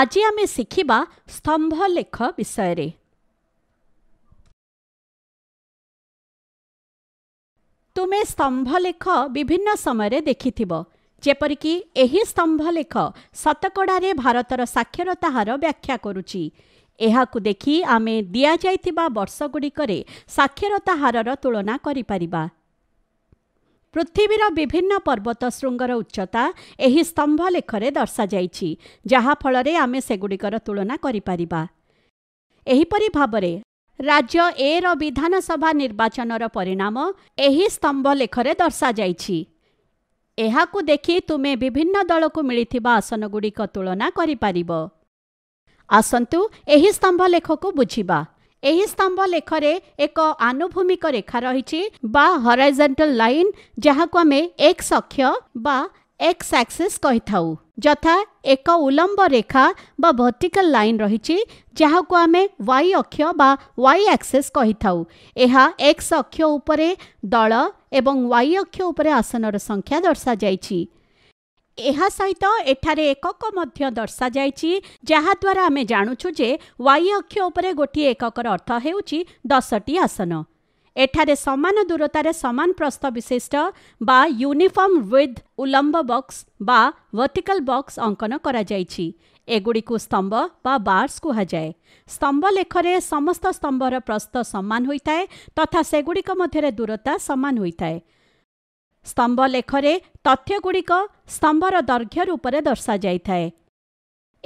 ଆଜି ଆମେ ଶିଖିବା ସ୍ତମ୍ଭଲେଖ ବିଷୟରେ ତୁମେ ସ୍ତମ୍ଭଲେଖ ବିଭିନ୍ନ ସମୟରେ ଦେଖିଥିବ ଯେପରିକି ଏହି ସ୍ତମ୍ଭଲେଖ ଶତକଡ଼ାରେ ଭାରତର ସାକ୍ଷରତା ହାର ବ୍ୟାଖ୍ୟା କରୁଛି ଏହାକୁ ଦେଖି ଆମେ ଦିଆଯାଇଥିବା ବର୍ଷଗୁଡ଼ିକରେ ସାକ୍ଷରତା ହାରର ତୁଳନା କରିପାରିବା ପୃଥିବୀର ବିଭିନ୍ନ ପର୍ବତ ଶୃଙ୍ଗର ଉଚ୍ଚତା ଏହି ସ୍ତମ୍ଭ ଲେଖରେ ଦର୍ଶାଯାଇଛି ଯାହାଫଳରେ ଆମେ ସେଗୁଡ଼ିକର ତୁଳନା କରିପାରିବା ଏହିପରି ଭାବରେ ରାଜ୍ୟ ଏର ବିଧାନସଭା ନିର୍ବାଚନର ପରିଣାମ ଏହି ସ୍ତମ୍ଭଲେଖରେ ଦର୍ଶାଯାଇଛି ଏହାକୁ ଦେଖି ତୁମେ ବିଭିନ୍ନ ଦଳକୁ ମିଳିଥିବା ଆସନଗୁଡ଼ିକ ତୁଳନା କରିପାରିବ ଆସନ୍ତୁ ଏହି ସ୍ତମ୍ଭଲେଖକୁ ବୁଝିବା ଏହି ସ୍ତମ୍ଭ ଲେଖରେ ଏକ ଆନୁଭୂମିକ ରେଖା ରହିଛି ବା ହରାଇଜେଣ୍ଟାଲ ଲାଇନ୍ ଯାହାକୁ ଆମେ ଏକ୍ସ ଅକ୍ଷ ବା ଏକ୍ସ ଆକ୍ସିସ୍ କହିଥାଉ ଯଥା ଏକ ଉଲମ୍ବ ରେଖା ବା ଭର୍ଟିକାଲ ଲାଇନ୍ ରହିଛି ଯାହାକୁ ଆମେ ୱାଇ ଅକ୍ଷ ବା ୱାଇ ଆକ୍ସିସ୍ କହିଥାଉ ଏହା ଏକ୍ସ ଅକ୍ଷ ଉପରେ ଦଳ ଏବଂ ୱାଇ ଅକ୍ଷ ଉପରେ ଆସନର ସଂଖ୍ୟା ଦର୍ଶାଯାଇଛି ଏହା ସହିତ ଏଠାରେ ଏକକ ମଧ୍ୟ ଦର୍ଶାଯାଇଛି ଯାହାଦ୍ୱାରା ଆମେ ଜାଣୁଛୁ ଯେ ୱାଇ ଅକ୍ଷ ଉପରେ ଗୋଟିଏ ଏକକର ଅର୍ଥ ହେଉଛି ଦଶଟି ଆସନ ଏଠାରେ ସମାନ ଦୂରତାରେ ସମାନ ପ୍ରସ୍ତ ବିଶିଷ୍ଟ ବା ୟୁନିଫର୍ମ ୱିଥ୍ ଉଲମ୍ବ ବକ୍ସ ବା ଭର୍ଟିକାଲ ବକ୍ସ ଅଙ୍କନ କରାଯାଇଛି ଏଗୁଡ଼ିକୁ ସ୍ତମ୍ଭ ବା ବାର୍ସ କୁହାଯାଏ ସ୍ତମ୍ଭ ଲେଖରେ ସମସ୍ତ ସ୍ତମ୍ଭର ପ୍ରସ୍ତ ସମାନ ହୋଇଥାଏ ତଥା ସେଗୁଡ଼ିକ ମଧ୍ୟରେ ଦୂରତା ସମାନ ହୋଇଥାଏ ସ୍ତମ୍ଭ ଲେଖରେ ତଥ୍ୟଗୁଡ଼ିକ ସ୍ତମ୍ଭର ଦୈର୍ଘ୍ୟ ରୂପରେ ଦର୍ଶାଯାଇଥାଏ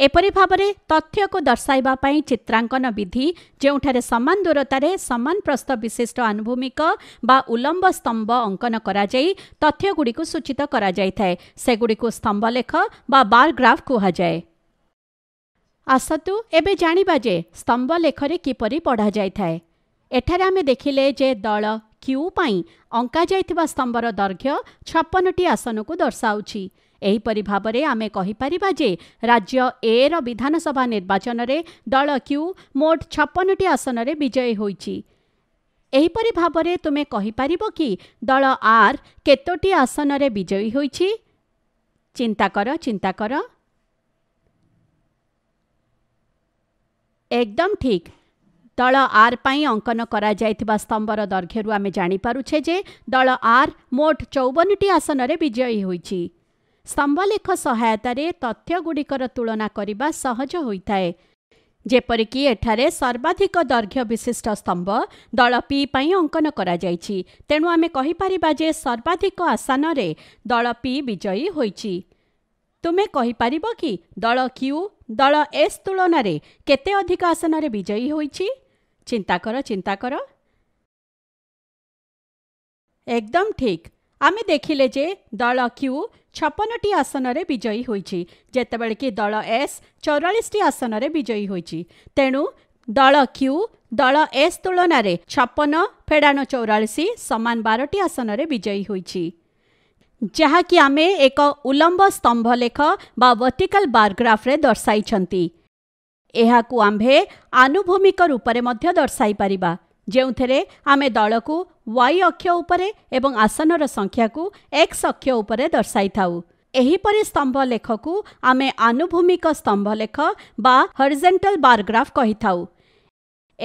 ଏପରି ଭାବରେ ତଥ୍ୟକୁ ଦର୍ଶାଇବା ପାଇଁ ଚିତ୍ରାଙ୍କନ ବିଧି ଯେଉଁଠାରେ ସମାନ ଦୂରତାରେ ସମାନ ପ୍ରସ୍ତ ବିଶିଷ୍ଟ ଆନୁଭୂମିକ ବା ଉଲମ୍ବ ସ୍ତମ୍ଭ ଅଙ୍କନ କରାଯାଇ ତଥ୍ୟଗୁଡ଼ିକୁ ସୂଚିତ କରାଯାଇଥାଏ ସେଗୁଡ଼ିକୁ ସ୍ତମ୍ଭ ଲେଖ ବା ବାରଗ୍ରାଫ କୁହାଯାଏ ଆସନ୍ତୁ ଏବେ ଜାଣିବା ଯେ ସ୍ତମ୍ଭ ଲେଖରେ କିପରି ପଢ଼ାଯାଇଥାଏ ଏଠାରେ ଆମେ ଦେଖିଲେ ଯେ ଦଳ କ୍ୟୁ ପାଇଁ ଅଙ୍କାଯାଇଥିବା ସ୍ତମ୍ଭର ଦୈର୍ଘ୍ୟ ଛପନଟି ଆସନକୁ ଦର୍ଶାଉଛି ଏହିପରି ଭାବରେ ଆମେ କହିପାରିବା ଯେ ରାଜ୍ୟ ଏ ର ବିଧାନସଭା ନିର୍ବାଚନରେ ଦଳ କ୍ୟୁ ମୋଟ ଛପନଟି ଆସନରେ ବିଜୟୀ ହୋଇଛି ଏହିପରି ଭାବରେ ତୁମେ କହିପାରିବ କି ଦଳ ଆର୍ କେତୋଟି ଆସନରେ ବିଜୟୀ ହୋଇଛି ଚିନ୍ତା କର ଚିନ୍ତା କର ଏକଦମ ଠିକ୍ ଦଳ ଆର୍ ପାଇଁ ଅଙ୍କନ କରାଯାଇଥିବା ସ୍ତମ୍ଭର ଦୈର୍ଘ୍ୟରୁ ଆମେ ଜାଣିପାରୁଛେ ଯେ ଦଳ ଆର୍ ମୋଟ ଚଉବନଟି ଆସନରେ ବିଜୟୀ ହୋଇଛି ସ୍ତମ୍ଭଲେଖ ସହାୟତାରେ ତଥ୍ୟଗୁଡ଼ିକର ତୁଳନା କରିବା ସହଜ ହୋଇଥାଏ ଯେପରିକି ଏଠାରେ ସର୍ବାଧିକ ଦୈର୍ଘ୍ୟ ବିଶିଷ୍ଟ ସ୍ତମ୍ଭ ଦଳ ପି ପାଇଁ ଅଙ୍କନ କରାଯାଇଛି ତେଣୁ ଆମେ କହିପାରିବା ଯେ ସର୍ବାଧିକ ଆସନରେ ଦଳ ପି ବିଜୟୀ ହୋଇଛି ତୁମେ କହିପାରିବ କି ଦଳ କ୍ୟୁ ଦଳ ଏସ୍ ତୁଳନାରେ କେତେ ଅଧିକ ଆସନରେ ବିଜୟୀ ହୋଇଛି চিন্তা করো চিন্তা করো একদম ঠিক ଆମେ ଦେଖିଲେ ଯେ ଦଳ କ୍ୟୁ ଛପନଟି ଆସନରେ ବିଜୟୀ ହୋଇଛି ଯେତେବେଳେ କି ଦଳ ଏସ୍ ଚଉରାଳିଶଟି ଆସନରେ ବିଜୟୀ ହୋଇଛି ତେଣୁ ଦଳ କ୍ୟୁ ଦଳ ଏସ୍ ତୁଳନାରେ ଛପନ ଫେଡ଼ାଣ ଚଉରାଳିଶ ସମାନ ବାରଟି ଆସନରେ ବିଜୟୀ ହୋଇଛି ଯାହାକି ଆମେ ଏକ ଉଲମ୍ବ ସ୍ତମ୍ଭ ଲେଖ ବା ଭର୍ଟିକାଲ ବାରଗ୍ରାଫରେ ଦର୍ଶାଇଛନ୍ତି ଏହାକୁ ଆମ୍ଭେ ଆନୁଭୂମିକ ରୂପରେ ମଧ୍ୟ ଦର୍ଶାଇପାରିବା ଯେଉଁଥିରେ ଆମେ ଦଳକୁ ୱାଇ ଅକ୍ଷ ଉପରେ ଏବଂ ଆସନର ସଂଖ୍ୟାକୁ ଏକ୍ସ ଅକ୍ଷ ଉପରେ ଦର୍ଶାଇଥାଉ ଏହିପରି ସ୍ତମ୍ଭ ଲେଖକୁ ଆମେ ଆନୁଭୂମିକ ସ୍ତମ୍ଭ ଲେଖ ବା ହରିଜେଣ୍ଟାଲ ବାରଗ୍ରାଫ କହିଥାଉ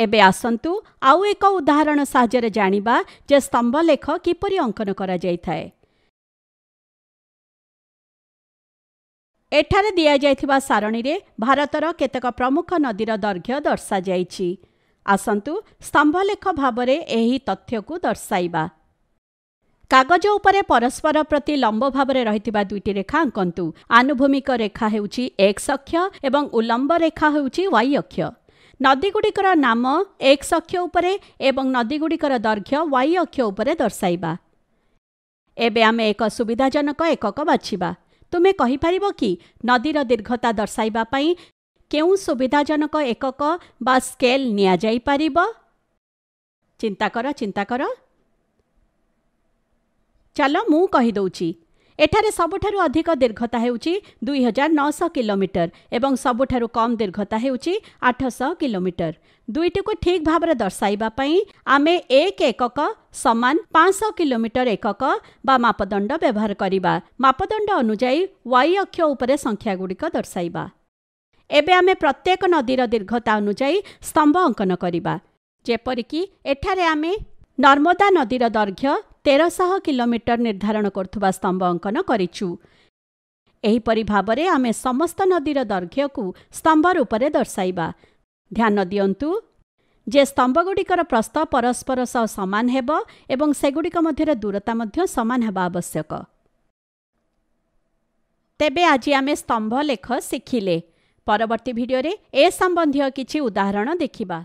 ଏବେ ଆସନ୍ତୁ ଆଉ ଏକ ଉଦାହରଣ ସାହାଯ୍ୟରେ ଜାଣିବା ଯେ ସ୍ତମ୍ଭ ଲେଖ କିପରି ଅଙ୍କନ କରାଯାଇଥାଏ ଏଠାରେ ଦିଆଯାଇଥିବା ସାରଣୀରେ ଭାରତର କେତେକ ପ୍ରମୁଖ ନଦୀର ଦୈର୍ଘ୍ୟ ଦର୍ଶାଯାଇଛି ଆସନ୍ତୁ ସ୍ତମ୍ଭଲେଖ ଭାବରେ ଏହି ତଥ୍ୟକୁ ଦର୍ଶାଇବା କାଗଜ ଉପରେ ପରସ୍ପର ପ୍ରତି ଲମ୍ବ ଭାବରେ ରହିଥିବା ଦୁଇଟି ରେଖା ଆଙ୍କନ୍ତୁ ଆନୁଭୂମିକ ରେଖା ହେଉଛି ଏକ୍ସ ଅକ୍ଷ ଏବଂ ଉଲମ୍ବ ରେଖା ହେଉଛି ୱାଇ ଅକ୍ଷ ନଦୀଗୁଡ଼ିକର ନାମ ଏକ୍ସ ଅକ୍ଷ ଉପରେ ଏବଂ ନଦୀଗୁଡ଼ିକର ଦୈର୍ଘ୍ୟ ୱାଇ ଅକ୍ଷ ଉପରେ ଦର୍ଶାଇବା ଏବେ ଆମେ ଏକ ସୁବିଧାଜନକ ଏକକ ବାଛିବା ତୁମେ କହିପାରିବ କି ନଦୀର ଦୀର୍ଘତା ଦର୍ଶାଇବା ପାଇଁ କେଉଁ ସୁବିଧାଜନକ ଏକକ ବା ସ୍କେଲ୍ ନିଆଯାଇପାରିବ ଚିନ୍ତା କର ଚିନ୍ତା କର ଚାଲ ମୁଁ କହିଦେଉଛି ଏଠାରେ ସବୁଠାରୁ ଅଧିକ ଦୀର୍ଘତା ହେଉଛି ଦୁଇ ହଜାର ନଅଶହ କିଲୋମିଟର ଏବଂ ସବୁଠାରୁ କମ୍ ଦୀର୍ଘତା ହେଉଛି ଆଠଶହ କିଲୋମିଟର ଦୁଇଟିକୁ ଠିକ୍ ଭାବରେ ଦର୍ଶାଇବା ପାଇଁ ଆମେ ଏକ ଏକକ ସମାନ ପାଞ୍ଚଶହ କିଲୋମିଟର ଏକକ ବା ମାପଦଣ୍ଡ ବ୍ୟବହାର କରିବା ମାପଦଣ୍ଡ ଅନୁଯାୟୀ ୱାଇ ଅକ୍ଷ ଉପରେ ସଂଖ୍ୟାଗୁଡ଼ିକ ଦର୍ଶାଇବା ଏବେ ଆମେ ପ୍ରତ୍ୟେକ ନଦୀର ଦୀର୍ଘତା ଅନୁଯାୟୀ ସ୍ତମ୍ଭ ଅଙ୍କନ କରିବା ଯେପରିକି ଏଠାରେ ଆମେ ନର୍ମଦା ନଦୀର ଦୈର୍ଘ୍ୟ ତେରଶହ କିଲୋମିଟର ନିର୍ଦ୍ଧାରଣ କରୁଥିବା ସ୍ତମ୍ଭ ଅଙ୍କନ କରିଛୁ ଏହିପରି ଭାବରେ ଆମେ ସମସ୍ତ ନଦୀର ଦୈର୍ଘ୍ୟକୁ ସ୍ତମ୍ଭ ରୂପରେ ଦର୍ଶାଇବା ଧ୍ୟାନ ଦିଅନ୍ତୁ ଯେ ସ୍ତମ୍ଭଗୁଡ଼ିକର ପ୍ରସ୍ତାବ ପରସ୍ପର ସହ ସମାନ ହେବ ଏବଂ ସେଗୁଡ଼ିକ ମଧ୍ୟରେ ଦୂରତା ମଧ୍ୟ ସମାନ ହେବା ଆବଶ୍ୟକ ତେବେ ଆଜି ଆମେ ସ୍ତମ୍ଭ ଲେଖ ଶିଖିଲେ ପରବର୍ତ୍ତୀ ଭିଡ଼ିଓରେ ଏ ସମ୍ବନ୍ଧୀୟ କିଛି ଉଦାହରଣ ଦେଖିବା